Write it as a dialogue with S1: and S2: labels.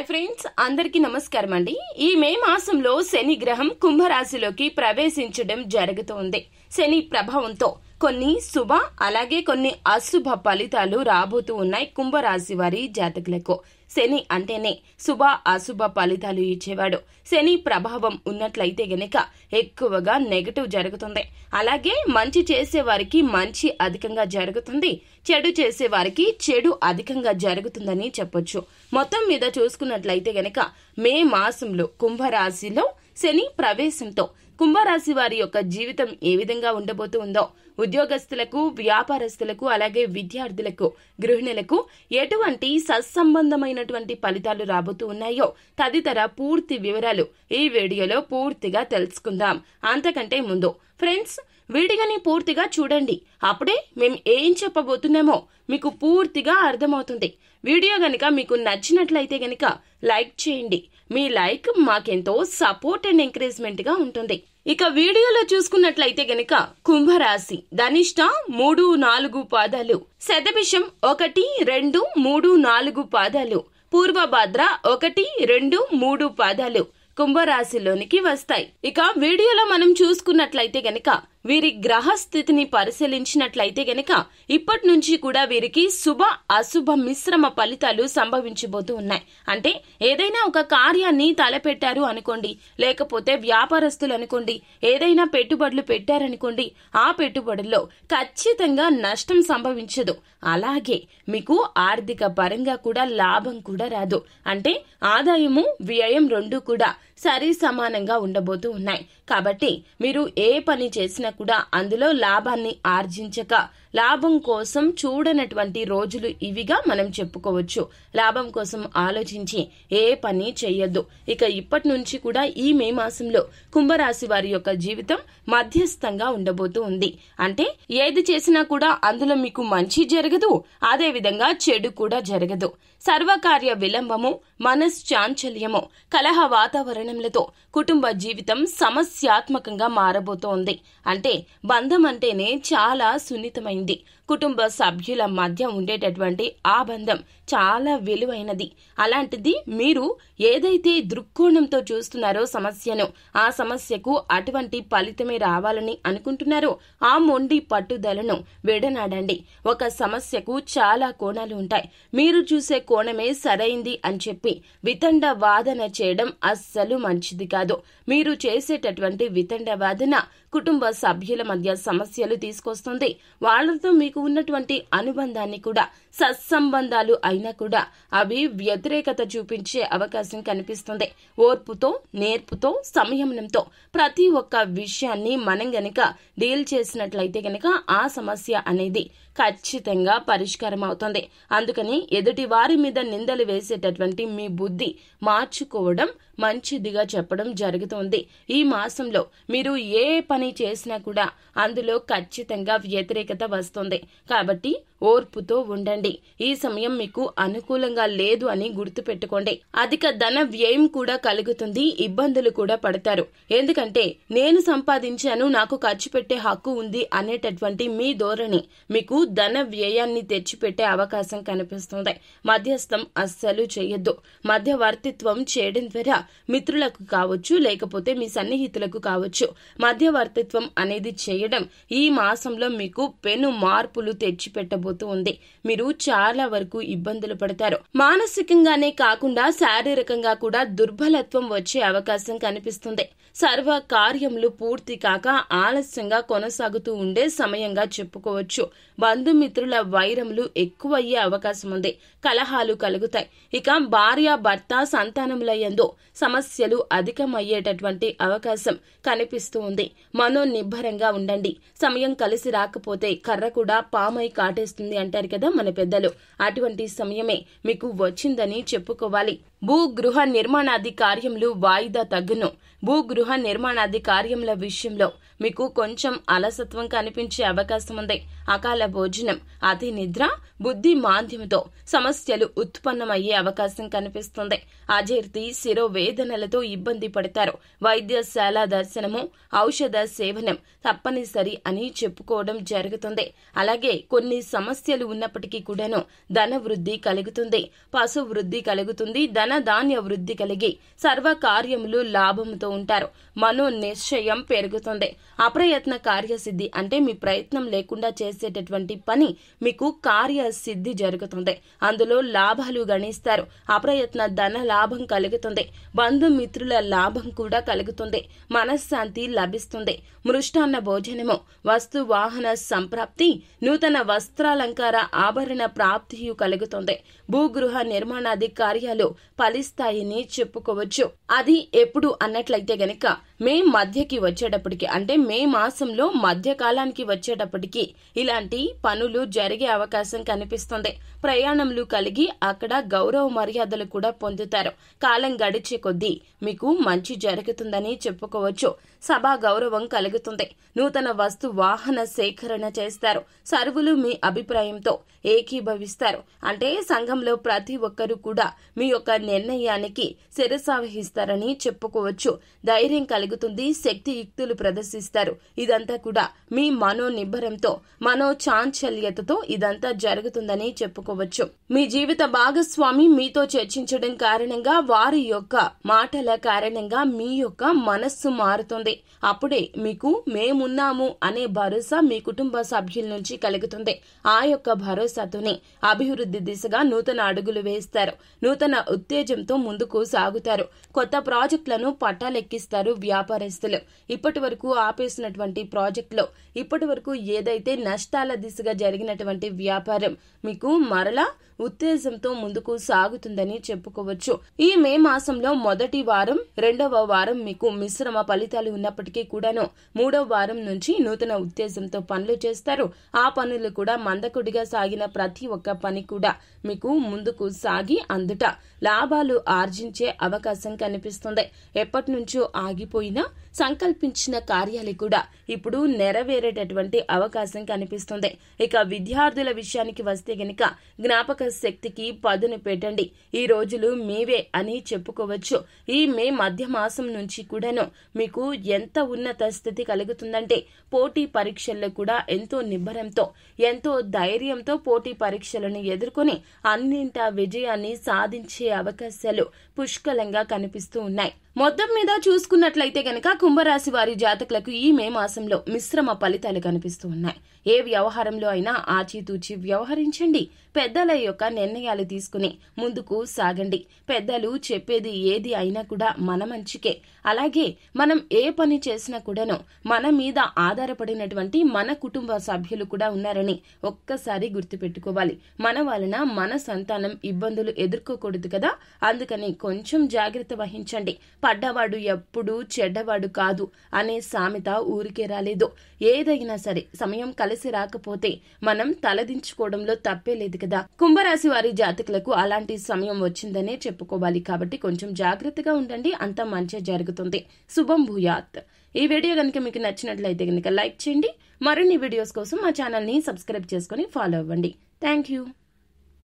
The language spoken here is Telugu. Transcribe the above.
S1: హాయ్ ఫ్రెండ్స్ అందరికీ నమస్కారం అండి ఈ మే మాసంలో శని గ్రహం కుంభరాశిలోకి ప్రవేశించడం జరుగుతోంది శని ప్రభావంతో కొన్ని శుభ అలాగే కొన్ని అశుభ ఫలితాలు రాబోతూ ఉన్నాయి కుంభరాశి వారి జాతకులకు శని అంటేనే శుభ అశుభ ఫలితాలు ఇచ్చేవాడు శని ప్రభావం ఉన్నట్లయితే గనక ఎక్కువగా నెగటివ్ జరుగుతుంది అలాగే మంచి చేసే వారికి మంచి అధికంగా జరుగుతుంది చెడు చేసే వారికి చెడు అధికంగా జరుగుతుందని చెప్పొచ్చు మొత్తం మీద చూసుకున్నట్లయితే గనక మే మాసంలో కుంభరాశిలో శని ప్రవేశంతో కుంభరాశి వారి యొక్క జీవితం ఏ విధంగా ఉండబోతుందో ఉద్యోగస్తులకు వ్యాపారస్తులకు అలాగే విద్యార్థులకు గృహిణులకు ఎటువంటి సత్సంబంధమైనటువంటి ఫలితాలు రాబోతూ ఉన్నాయో తదితర పూర్తి వివరాలు ఈ వీడియోలో పూర్తిగా తెలుసుకుందాం అంతకంటే ముందు ఫ్రెండ్స్ వీడియోని పూర్తిగా చూడండి అప్పుడే మేము ఏం చెప్పబోతున్నామో మీకు పూర్తిగా అర్థమవుతుంది వీడియో గనక మీకు నచ్చినట్లయితే గనక లైక్ చేయండి మీ లైక్ మాకెంతో సపోర్ట్ అండ్ ఎంకరేజ్మెంట్ గా ఉంటుంది ఇక వీడియోలో చూసుకున్నట్లయితే గనక కుంభరాశి ధనిష్ట మూడు నాలుగు పాదాలు శతభిషం ఒకటి రెండు మూడు నాలుగు పాదాలు పూర్వభాద్ర ఒకటి రెండు మూడు పాదాలు కుంభరాశిలోనికి వస్తాయి ఇక వీడియోలో మనం చూసుకున్నట్లయితే గనక వీరి గ్రహస్థితిని పరిశీలించినట్లయితే గనక ఇప్పటి నుంచి కూడా వీరికి శుభ అశుభ మిశ్రమ ఫలితాలు సంభవించబోతూ ఉన్నాయి అంటే ఏదైనా ఒక కార్యాన్ని తలపెట్టారు అనుకోండి లేకపోతే వ్యాపారస్తులు అనుకోండి ఏదైనా పెట్టుబడులు పెట్టారనుకోండి ఆ పెట్టుబడుల్లో ఖచ్చితంగా నష్టం సంభవించదు అలాగే మీకు ఆర్థిక పరంగా కూడా లాభం కూడా రాదు అంటే ఆదాయము వ్యయం రెండు కూడా సరి సమానంగా ఉండబోతూ ఉన్నాయి కాబట్టి మీరు ఏ పని చేసినా కూడా అందులో లాభాన్ని ఆర్జించక లాభం కోసం చూడనటువంటి రోజులు ఇవిగా మనం చెప్పుకోవచ్చు లాభం కోసం ఆలోచించి ఏ పని చెయ్యొద్దు ఇక ఇప్పటి నుంచి కూడా ఈ మే మాసంలో కుంభరాశి వారి యొక్క జీవితం మధ్యస్థంగా ఉండబోతూ ఉంది అంటే ఏది చేసినా కూడా అందులో మీకు మంచి జరగదు అదే విధంగా చెడు కూడా జరగదు సర్వకార్య విలంబము మనశ్చాంచల్యము కలహ వాతావరణం కారణములతో కుటుంబ జీవితం సమస్యాత్మకంగా మారబోతోంది అంటే బంధం అంటేనే చాలా సున్నితమైంది కుటుంబ సభ్యుల మధ్య ఉండేటటువంటి ఆ బంధం చాలా విలువైనది అలాంటిది మీరు ఏదైతే దృక్కోణంతో చూస్తున్నారో సమస్యను ఆ సమస్యకు అటువంటి ఫలితమే రావాలని అనుకుంటున్నారో ఆ మొండి పట్టుదలను విడనాడండి ఒక సమస్యకు చాలా కోణాలు ఉంటాయి మీరు చూసే కోణమే సరైంది అని చెప్పి వితండ వాదన చేయడం అస్సలు మంచిది కాదు మీరు చేసేటటువంటి వితండ వాదన కుటుంబ సభ్యుల మధ్య సమస్యలు తీసుకొస్తుంది వాళ్లతో మీకు ఉన్నటువంటి అనుబంధాన్ని కూడా సత్సంబంధాలు అయినా కూడా అవి వ్యతిరేకత చూపించే అవకాశం కనిపిస్తుంది ఓర్పుతో నేర్పుతో సంయమనంతో ప్రతి ఒక్క విషయాన్ని మనం గనక డీల్ చేసినట్లయితే గనక ఆ సమస్య అనేది ఖచ్చితంగా పరిష్కారం అవుతుంది అందుకని ఎదుటి వారి మీద నిందలు వేసేటటువంటి మీ బుద్ధి మార్చుకోవడం మంచిదిగా చెప్పడం జరుగుతుంది ఈ మాసంలో మీరు ఏ పని చేసినా కూడా అందులో ఖచ్చితంగా వ్యతిరేకత వస్తుంది కాబట్టి ఓర్పుతో ఉండండి ఈ సమయం మీకు అనుకూలంగా లేదు అని గుర్తుపెట్టుకోండి అధిక ధన వ్యయం కూడా కలుగుతుంది ఇబ్బందులు కూడా పడతారు ఎందుకంటే నేను సంపాదించాను నాకు ఖర్చు పెట్టే హక్కు ఉంది అనేటటువంటి మీ ధోరణి మీకు ధన వ్యయాన్ని తెచ్చిపెట్టే అవకాశం కనిపిస్తుంది మధ్యస్థం అస్సలు చేయొద్దు మధ్యవర్తిత్వం చేయడం ద్వారా మిత్రులకు కావచ్చు లేకపోతే మీ సన్నిహితులకు కావచ్చు మధ్యవర్తిత్వం అనేది చేయడం ఈ మాసంలో మీకు పెను మార్పులు తెచ్చిపెట్టబోతుంది అవుతూ ఉంది మీరు చాలా వరకు ఇబ్బందులు పడతారు మానసికంగానే కాకుండా శారీరకంగా కూడా దుర్బలత్వం వచ్చే అవకాశం కనిపిస్తుంది సర్వ కార్యములు పూర్తి కాక ఆలస్యంగా కొనసాగుతూ ఉండే సమయంగా చెప్పుకోవచ్చు బంధుమిత్రుల వైరములు ఎక్కువయ్యే అవకాశం ఉంది కలహాలు కలుగుతాయి ఇక భార్య భర్త సంతానములయ్యందు సమస్యలు అధికమయ్యేటటువంటి అవకాశం కనిపిస్తూ ఉంది మనోనిబ్బరంగా ఉండండి సమయం కలిసి రాకపోతే కర్ర కూడా పామై కాటేస్తుంది వస్తుంది అంటారు కదా మన పెద్దలు అటువంటి సమయమే మీకు వచ్చిందని చెప్పుకోవాలి భూగృహ నిర్మాణాది కార్యములు వాయిదా తగ్గును భూగృహ నిర్మాణాది కార్యముల విషయంలో మీకు కొంచెం అలసత్వం కనిపించే అవకాశం ఉంది అకాల భోజనం అతి నిద్ర బుద్ధి మాంద్యంతో సమస్యలు ఉత్పన్నమయ్యే అవకాశం కనిపిస్తుంది అజీర్తి శిరో వేదనలతో ఇబ్బంది పడతారు వైద్యశాల దర్శనము ఔషధ సేవనం తప్పనిసరి అని చెప్పుకోవడం జరుగుతుంది అలాగే కొన్ని సమస్యలు ఉన్నప్పటికీ కూడాను ధన వృద్ధి కలుగుతుంది పశు వృద్ధి కలుగుతుంది ధన ధనధాన్య వృద్ధి కలిగి సర్వకార్యములు లాభముతో ఉంటారు మనో నిశ్చయం పెరుగుతుంది అప్రయత్న కార్యసిద్ధి అంటే మీ ప్రయత్నం లేకుండా చేసేటటువంటి పని మీకు కార్యసిద్ధి జరుగుతుంది అందులో లాభాలు గణిస్తారు అప్రయత్న ధన లాభం కలుగుతుంది బంధుమిత్రుల లాభం కూడా కలుగుతుంది మనశ్శాంతి లభిస్తుంది మృష్టాన్న భోజనము వస్తు వాహన సంప్రాప్తి నూతన వస్త్రాలంకార ఆభరణ ప్రాప్తియు కలుగుతుంది భూగృహ నిర్మాణాది కార్యాలు ఫలిస్తాయని చెప్పుకోవచ్చు అది ఎప్పుడు అన్నట్లయితే గనక మే మధ్యకి వచ్చేటప్పటికి అంటే మే మాసంలో మధ్యకాలానికి వచ్చేటప్పటికి ఇలాంటి పనులు జరిగే అవకాశం కనిపిస్తుంది ప్రయాణములు కలిగి అక్కడ గౌరవ మర్యాదలు కూడా పొందుతారు కాలం గడిచే కొద్దీ మీకు మంచి జరుగుతుందని చెప్పుకోవచ్చు సభా గౌరవం కలుగుతుంది నూతన వస్తు వాహన సేకరణ చేస్తారు సరువులు మీ అభిప్రాయంతో ఏకీభవిస్తారు అంటే సంఘంలో ప్రతి ఒక్కరూ కూడా మీ యొక్క నిర్ణయానికి శిరసావహిస్తారని చెప్పుకోవచ్చు ధైర్యం కలుగుతుంది శక్తియుక్తులు ప్రదర్శిస్తారు ఇదంతా కూడా మీ మనో నిబ్బరంతో మనో చాంచల్యతతో ఇదంతా జరుగుతుందని చెప్పుకోవచ్చు మీ జీవిత భాగస్వామి మీతో చర్చించడం కారణంగా వారి యొక్క మాటల కారణంగా మీ యొక్క మనస్సు మారుతుంది అప్పుడే మీకు మేమున్నాము అనే భరోసా మీ కుటుంబ సభ్యుల నుంచి కలుగుతుంది ఆ యొక్క భరోసాతోనే అభివృద్ధి దిశగా నూతన అడుగులు వేస్తారు నూతన ఉత్తే ఉత్తేజంతో ముందుకు సాగుతారు కొత్త ప్రాజెక్టులను పట్టాలెక్కిస్తారు వ్యాపారస్తులు ఇప్పటి వరకు ఆపేసినటువంటి ప్రాజెక్టులో ఇప్పటి వరకు ఏదైతే నష్టాల దిశగా జరిగినటువంటి వ్యాపారం మీకు మరలా ఉత్తేజంతో ముందుకు సాగుతుందని చెప్పుకోవచ్చు ఈ మే మాసంలో మొదటి వారం రెండవ వారం మీకు మిశ్రమ ఫలితాలు ఉన్నప్పటికీ కూడాను మూడవ వారం నుంచి నూతన ఉత్తేజంతో పనులు చేస్తారు ఆ పనులు కూడా మందకుడిగా సాగిన ప్రతి ఒక్క పని కూడా మీకు ముందుకు సాగి అందుట లాభ లాభాలు ఆర్జించే అవకాశం కనిపిస్తుంది ఎప్పటి నుంచో ఆగిపోయినా సంకల్పించిన కార్యాలు కూడా ఇప్పుడు నెరవేరేటటువంటి అవకాశం కనిపిస్తుంది ఇక విద్యార్థుల విషయానికి వస్తే గనుక జ్ఞాపక శక్తికి పదును పెట్టండి ఈ రోజులు మీవే అని చెప్పుకోవచ్చు ఈ మే మధ్య మాసం నుంచి కూడాను మీకు ఎంత ఉన్నత స్థితి కలుగుతుందంటే పోటీ పరీక్షల్లో కూడా ఎంతో నిబ్బరంతో ఎంతో ధైర్యంతో పోటీ పరీక్షలను ఎదుర్కొని అన్నింట విజయాన్ని సాధించే అవకాశాలు పుష్కలంగా కనిపిస్తూ ఉన్నాయి మొత్తం మీద చూసుకున్నట్లయితే గనక కుంభరాశి వారి జాతకులకు ఈ మే మాసంలో మిశ్రమ ఫలితాలు కనిపిస్తూ ఉన్నాయి ఏ వ్యవహారంలో అయినా ఆచితూచి వ్యవహరించండి పెద్దల యొక్క నిర్ణయాలు తీసుకుని ముందుకు సాగండి పెద్దలు చెప్పేది ఏది అయినా కూడా మన మంచికే అలాగే మనం ఏ పని చేసినా కూడాను మన మీద ఆధారపడినటువంటి మన కుటుంబ సభ్యులు కూడా ఉన్నారని ఒక్కసారి గుర్తుపెట్టుకోవాలి మన వలన మన సంతానం ఇబ్బందులు ఎదుర్కోకూడదు కదా అందుకని కొంచెం జాగ్రత్త వహించండి పడ్డవాడు ఎప్పుడు చెడ్డవాడు కాదు అనే సామెత ఊరికే రాలేదు ఏదైనా సరే సమయం కలిసి రాకపోతే మనం తలదించుకోవడంలో తప్పే లేదు కదా కుంభరాశి వారి జాతకులకు అలాంటి సమయం వచ్చిందనే చెప్పుకోవాలి కాబట్టి కొంచెం జాగ్రత్తగా ఉండండి అంత మంచి జరుగుతుంది శుభం భూయాత్ ఈ వీడియో కనుక మీకు నచ్చినట్లయితే కనుక లైక్ చేయండి మరిన్ని వీడియోస్ కోసం మా ఛానల్ని సబ్స్క్రైబ్ చేసుకుని ఫాలో అవ్వండి థ్యాంక్ యూ